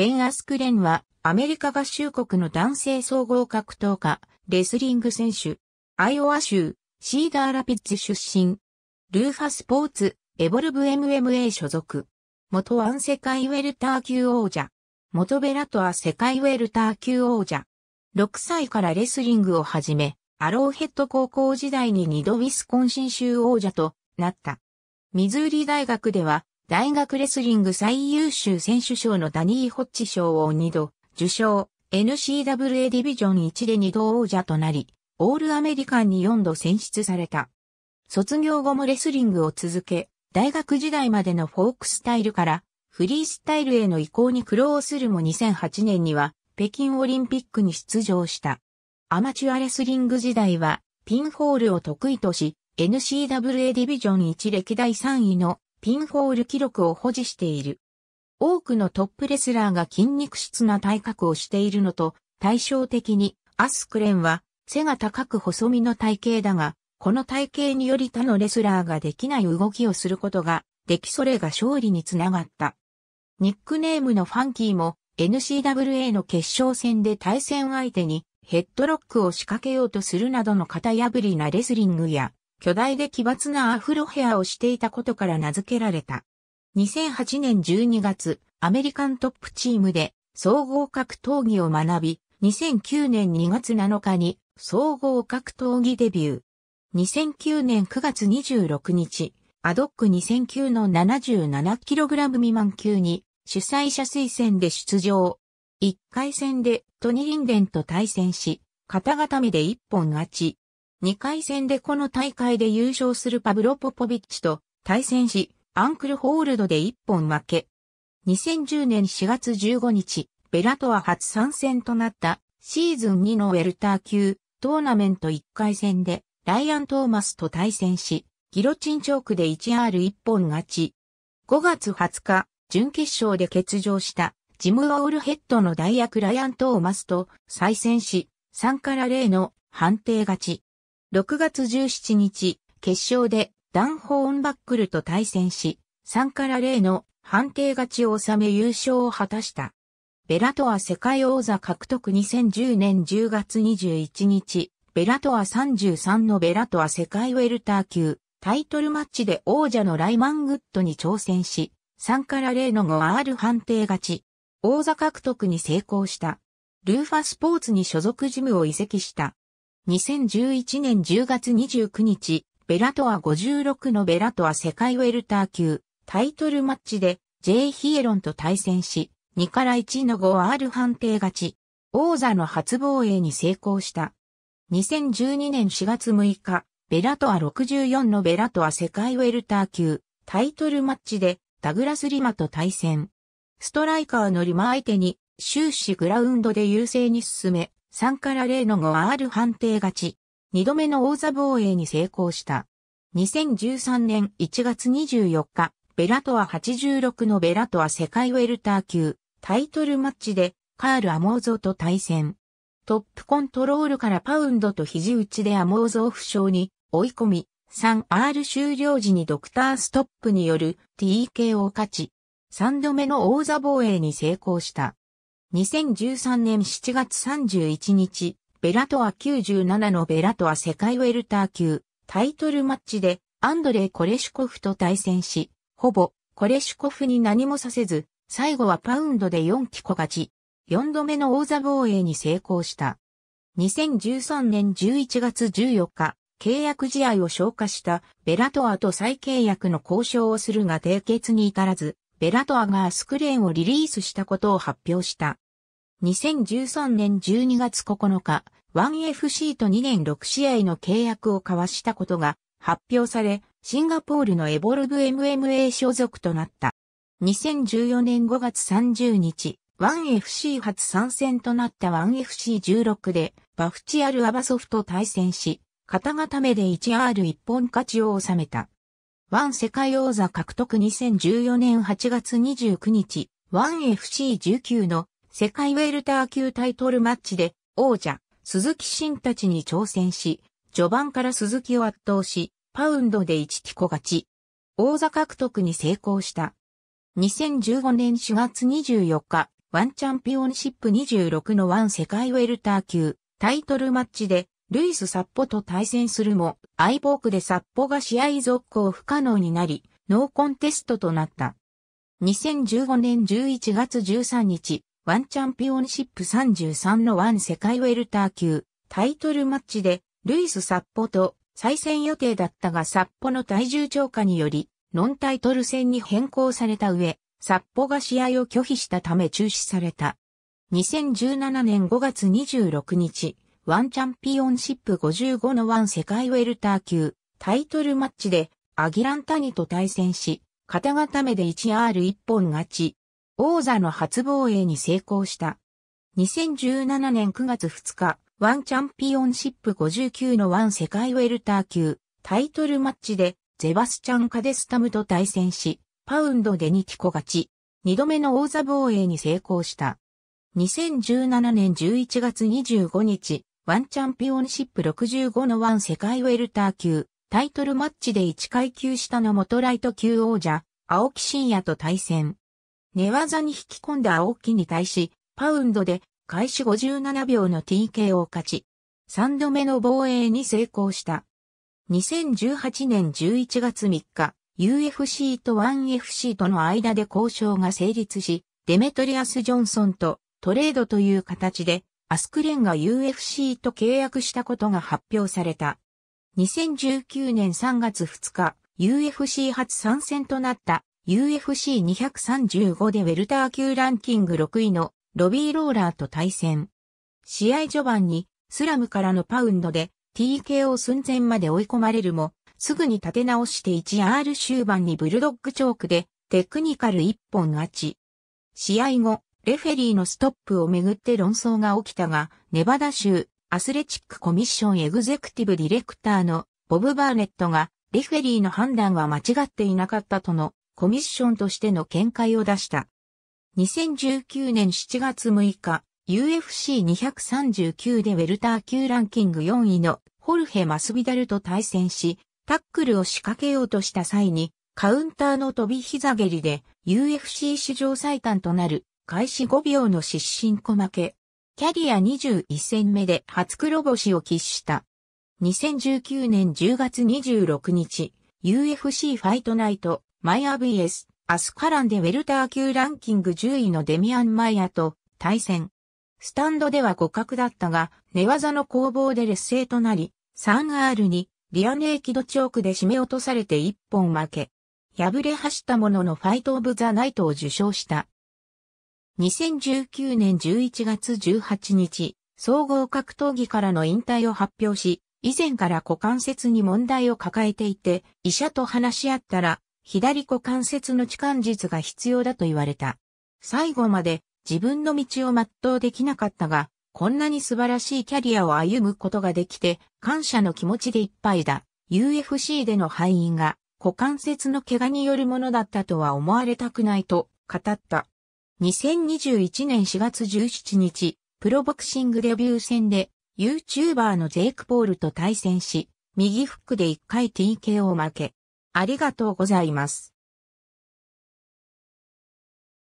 ベン・アスクレンは、アメリカ合衆国の男性総合格闘家、レスリング選手、アイオワ州、シーダーラピッツ出身、ルーファスポーツ、エボルブ MMA 所属、元ワン世界ウェルター級王者、元ベラトア世界ウェルター級王者、6歳からレスリングを始め、アローヘッド高校時代に2度ウィスコンシン州王者となった。ミズーリ大学では大学レスリング最優秀選手賞のダニー・ホッチ賞を2度受賞、NCAA ディビジョン1で2度王者となり、オールアメリカンに4度選出された。卒業後もレスリングを続け、大学時代までのフォークスタイルからフリースタイルへの移行に苦労するも2008年には北京オリンピックに出場した。アマチュアレスリング時代はピンホールを得意とし、NCAA ディビジョン1歴代3位のピンホール記録を保持している。多くのトップレスラーが筋肉質な体格をしているのと対照的にアスクレンは背が高く細身の体型だが、この体型により他のレスラーができない動きをすることができそれが勝利につながった。ニックネームのファンキーも NCWA の決勝戦で対戦相手にヘッドロックを仕掛けようとするなどの型破りなレスリングや巨大で奇抜なアフロヘアをしていたことから名付けられた。2008年12月、アメリカントップチームで総合格闘技を学び、2009年2月7日に総合格闘技デビュー。2009年9月26日、アドック2009の 77kg 未満級に主催者推薦で出場。1回戦でトニリンデンと対戦し、肩固めで一本勝ち、2回戦でこの大会で優勝するパブロ・ポポビッチと対戦し、アンクルホールドで1本負け。2010年4月15日、ベラトア初参戦となったシーズン2のウェルター級トーナメント1回戦でライアン・トーマスと対戦し、ギロチンチョークで 1R1 本勝ち。5月20日、準決勝で欠場したジム・オールヘッドの代役ライアン・トーマスと再戦し、3から0の判定勝ち。6月17日、決勝でダン・ホーンバックルと対戦し、3から0の判定勝ちを収め優勝を果たした。ベラトア世界王座獲得2010年10月21日、ベラトア33のベラトア世界ウェルター級タイトルマッチで王者のライマングッドに挑戦し、3から0の 5R 判定勝ち。王座獲得に成功した。ルーファスポーツに所属ジムを移籍した。2011年10月29日、ベラトア56のベラトア世界ウェルター級タイトルマッチで J ヒエロンと対戦し、2から1の 5R 判定勝ち、王座の初防衛に成功した。2012年4月6日、ベラトア64のベラトア世界ウェルター級タイトルマッチでダグラス・リマと対戦。ストライカーのリマ相手に終始グラウンドで優勢に進め、3から0の 5R 判定勝ち、2度目の王座防衛に成功した。2013年1月24日、ベラトア86のベラトア世界ウェルター級タイトルマッチでカール・アモーゾと対戦。トップコントロールからパウンドと肘打ちでアモーゾを負傷に追い込み、3R 終了時にドクターストップによる TK を勝ち、3度目の王座防衛に成功した。2013年7月31日、ベラトア97のベラトア世界ウェルター級タイトルマッチでアンドレイ・コレシュコフと対戦し、ほぼコレシュコフに何もさせず、最後はパウンドで4キコ勝ち、4度目の王座防衛に成功した。2013年11月14日、契約試合を消化したベラトアと再契約の交渉をするが締結に至らず、ベラトアがスクレーンをリリースしたことを発表した。2013年12月9日、1FC と2年6試合の契約を交わしたことが発表され、シンガポールのエボルブ MMA 所属となった。2014年5月30日、1FC 初参戦となった 1FC16 で、バフチアル・アバソフと対戦し、片固めで 1R1 本勝ちを収めた。ワン世界王座獲得2014年8月29日、ワン FC19 の世界ウェルター級タイトルマッチで王者鈴木新たちに挑戦し、序盤から鈴木を圧倒し、パウンドで1ティコ勝ち。王座獲得に成功した。2015年4月24日、ワンチャンピオンシップ26のワン世界ウェルター級タイトルマッチでルイス・サッポと対戦するも、相棒区でサッポが試合続行不可能になり、ノーコンテストとなった。2015年11月13日、ワンチャンピオンシップ33のワン世界ウェルター級タイトルマッチで、ルイス・サッポと再戦予定だったがサッポの体重超過により、ノンタイトル戦に変更された上、サッポが試合を拒否したため中止された。2017年5月26日、ワンチャンピオンシップ55のワン世界ウェルター級タイトルマッチでアギランタニと対戦し、肩固めで 1R1 本勝ち、王座の初防衛に成功した。2017年9月2日、ワンチャンピオンシップ59のワン世界ウェルター級タイトルマッチでゼバスチャン・カデスタムと対戦し、パウンドで2ィコ勝ち、2度目の王座防衛に成功した。2017年11月25日、ワンチャンピオンシップ65のワン世界ウェルター級、タイトルマッチで1階級下の元ライト級王者、青木真也と対戦。寝技に引き込んだ青木に対し、パウンドで開始57秒の TK を勝ち、3度目の防衛に成功した。2018年11月3日、UFC と 1FC との間で交渉が成立し、デメトリアス・ジョンソンとトレードという形でアスクレンが UFC と契約したことが発表された。2019年3月2日、UFC 初参戦となった UFC235 でウェルター級ランキング6位のロビー・ローラーと対戦。試合序盤にスラムからのパウンドで TKO 寸前まで追い込まれるも、すぐに立て直して 1R 終盤にブルドッグチョークでテクニカル一本勝ち。試合後、レフェリーのストップをめぐって論争が起きたが、ネバダ州アスレチックコミッションエグゼクティブディレクターのボブ・バーネットが、レフェリーの判断は間違っていなかったとのコミッションとしての見解を出した。2019年7月6日、UFC239 でウェルター級ランキング4位のホルヘ・マスビダルと対戦し、タックルを仕掛けようとした際に、カウンターの飛び膝蹴りで UFC 史上最短となる開始5秒の失神小負け。キャリア21戦目で初黒星を喫した。2019年10月26日、UFC ファイトナイト、マイア VS、アスカランでウェルター級ランキング10位のデミアン・マイアと対戦。スタンドでは互角だったが、寝技の攻防で劣勢となり、3R にリアネーキドチョークで締め落とされて1本負け。敗れ走ったもののファイトオブザナイトを受賞した。2019年11月18日、総合格闘技からの引退を発表し、以前から股関節に問題を抱えていて、医者と話し合ったら、左股関節の置換術が必要だと言われた。最後まで自分の道を全うできなかったが、こんなに素晴らしいキャリアを歩むことができて、感謝の気持ちでいっぱいだ。UFC での敗因が股関節の怪我によるものだったとは思われたくないと語った。2021年4月17日、プロボクシングデビュー戦で、YouTuber のジェイク・ポールと対戦し、右フックで1回 TK を負け。ありがとうございます。